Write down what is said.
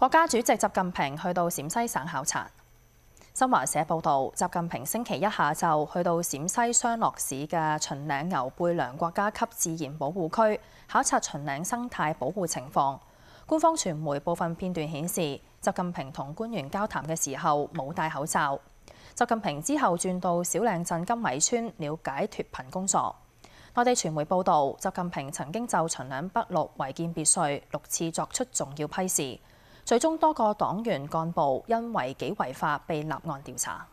國家主席習近平去到陝西省考察。新華社報導，習近平星期一下晝去到陝西商洛市嘅秦嶺牛背梁國家級自然保護區，考察秦嶺生態保護情況。官方傳媒部分片段顯示，習近平同官員交談嘅時候冇戴口罩。習近平之後轉到小嶺鎮金米村，了解脫貧工作。內地傳媒報導，習近平曾經就秦嶺北麓違建別墅六次作出重要批示。最终多个党员干部因为几违法被立案调查。